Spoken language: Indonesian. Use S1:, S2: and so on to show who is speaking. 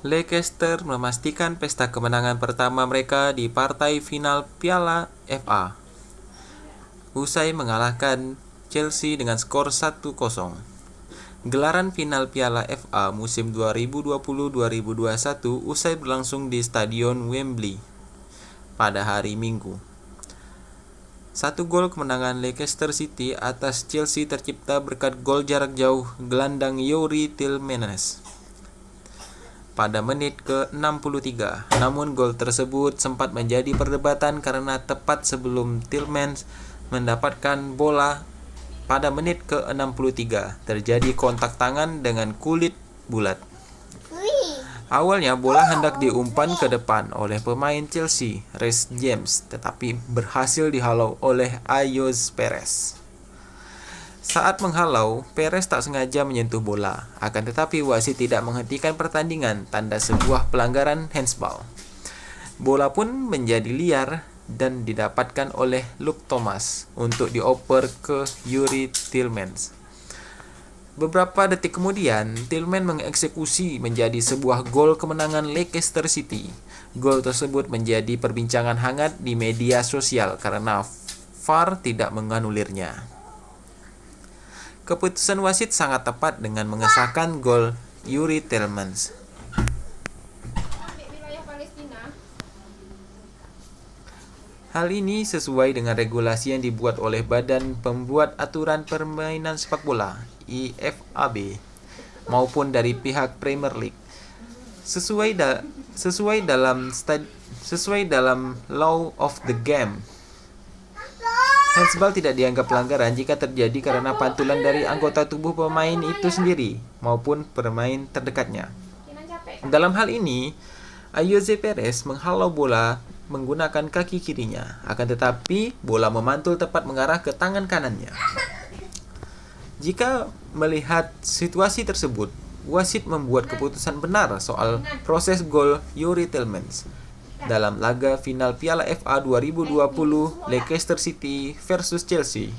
S1: Leicester memastikan pesta kemenangan pertama mereka di partai final Piala FA. Usai mengalahkan Chelsea dengan skor 1-0. Gelaran final Piala FA musim 2020-2021 usai berlangsung di Stadion Wembley pada hari Minggu. Satu gol kemenangan Leicester City atas Chelsea tercipta berkat gol jarak jauh gelandang Yuri Tilmenes pada menit ke-63. Namun gol tersebut sempat menjadi perdebatan karena tepat sebelum Tillmans mendapatkan bola pada menit ke-63 terjadi kontak tangan dengan kulit bulat. Awalnya bola hendak diumpan ke depan oleh pemain Chelsea, Rhys James, tetapi berhasil dihalau oleh Ayos Perez. Saat menghalau, Perez tak sengaja menyentuh bola. Akan tetapi wasit tidak menghentikan pertandingan tanda sebuah pelanggaran handsball. Bola pun menjadi liar dan didapatkan oleh Luke Thomas untuk dioper ke Yuri Tillmans. Beberapa detik kemudian, Tillman mengeksekusi menjadi sebuah gol kemenangan Leicester City. Gol tersebut menjadi perbincangan hangat di media sosial karena VAR tidak menganulirnya. Keputusan wasit sangat tepat dengan mengesahkan gol Yuri Tillmans. Hal ini sesuai dengan regulasi yang dibuat oleh Badan Pembuat Aturan Permainan Sepak Bola (IFAB) maupun dari pihak Premier League. Sesuai da sesuai dalam sesuai dalam Law of the Game Handsball tidak dianggap pelanggaran jika terjadi karena pantulan dari anggota tubuh pemain itu sendiri maupun pemain terdekatnya. Dalam hal ini, Ayoze Perez menghalau bola menggunakan kaki kirinya, akan tetapi bola memantul tepat mengarah ke tangan kanannya. Jika melihat situasi tersebut, wasit membuat keputusan benar soal proses gol Yuri Tillmans dalam laga final Piala FA 2020 Leicester City versus Chelsea.